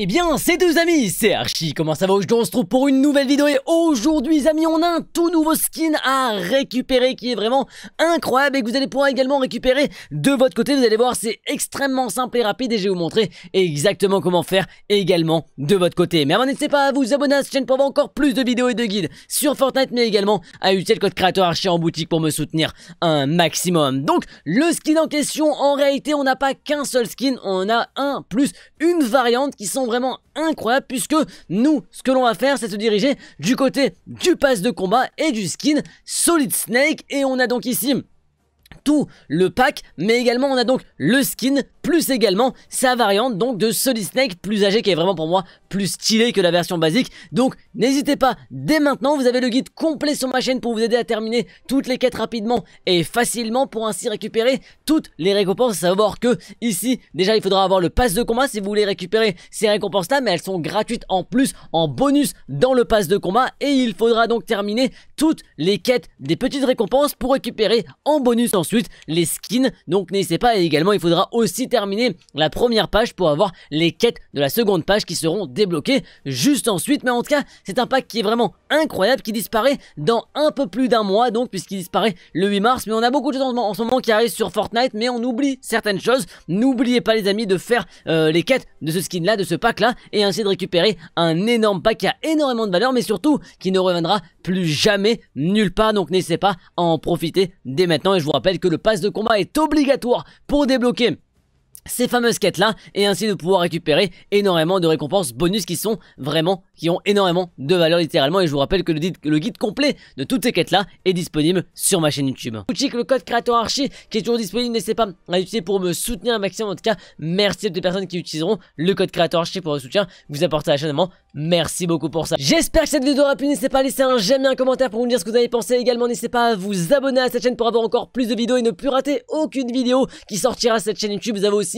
Eh bien, c'est deux amis, c'est Archie, comment ça va Aujourd'hui on se trouve pour une nouvelle vidéo et aujourd'hui amis, on a un tout nouveau skin à récupérer qui est vraiment incroyable et que vous allez pouvoir également récupérer de votre côté, vous allez voir c'est extrêmement simple et rapide et je vais vous montrer exactement comment faire également de votre côté. Mais avant n'hésitez pas à vous abonner à cette chaîne pour avoir encore plus de vidéos et de guides sur Fortnite mais également à utiliser le code créateur Archie en boutique pour me soutenir un maximum. Donc le skin en question, en réalité on n'a pas qu'un seul skin, on a un plus une variante qui sont vraiment incroyable puisque nous, ce que l'on va faire, c'est se diriger du côté du pass de combat et du skin Solid Snake. Et on a donc ici tout le pack, mais également on a donc le skin plus également sa variante donc de Solid Snake plus âgé qui est vraiment pour moi plus stylé que la version basique. Donc n'hésitez pas, dès maintenant vous avez le guide complet sur ma chaîne pour vous aider à terminer toutes les quêtes rapidement et facilement pour ainsi récupérer toutes les récompenses. savoir que ici déjà il faudra avoir le pass de combat si vous voulez récupérer ces récompenses là mais elles sont gratuites en plus en bonus dans le pass de combat et il faudra donc terminer toutes les quêtes des petites récompenses pour récupérer en bonus ensuite les skins. Donc n'hésitez pas et également il faudra aussi terminer terminer la première page pour avoir les quêtes de la seconde page qui seront débloquées juste ensuite. Mais en tout cas, c'est un pack qui est vraiment incroyable, qui disparaît dans un peu plus d'un mois, donc puisqu'il disparaît le 8 mars. Mais on a beaucoup de choses en, ce moment qui arrivent sur Fortnite, mais on oublie certaines choses. N'oubliez pas les amis de faire euh, les quêtes de ce skin-là, de ce pack-là, et ainsi de récupérer un énorme pack qui a énormément de valeur, mais surtout qui ne reviendra plus jamais nulle part. Donc n'hésitez pas à en profiter dès maintenant. Et je vous rappelle que le pass de combat est obligatoire pour débloquer ces fameuses quêtes là et ainsi de pouvoir récupérer énormément de récompenses bonus qui sont vraiment qui ont énormément de valeur littéralement et je vous rappelle que le, guide, le guide complet de toutes ces quêtes là est disponible sur ma chaîne YouTube. le code créateur archi qui est toujours disponible n'hésitez pas à l'utiliser pour me soutenir un maximum en tout cas merci à toutes les personnes qui utiliseront le code créateur archi pour le soutien Que vous apportez à la chaîne merci beaucoup pour ça. J'espère que cette vidéo aura plu n'hésitez pas à laisser un j'aime et un commentaire pour me dire ce que vous avez pensé également n'hésitez pas à vous abonner à cette chaîne pour avoir encore plus de vidéos et ne plus rater aucune vidéo qui sortira cette chaîne YouTube vous avez aussi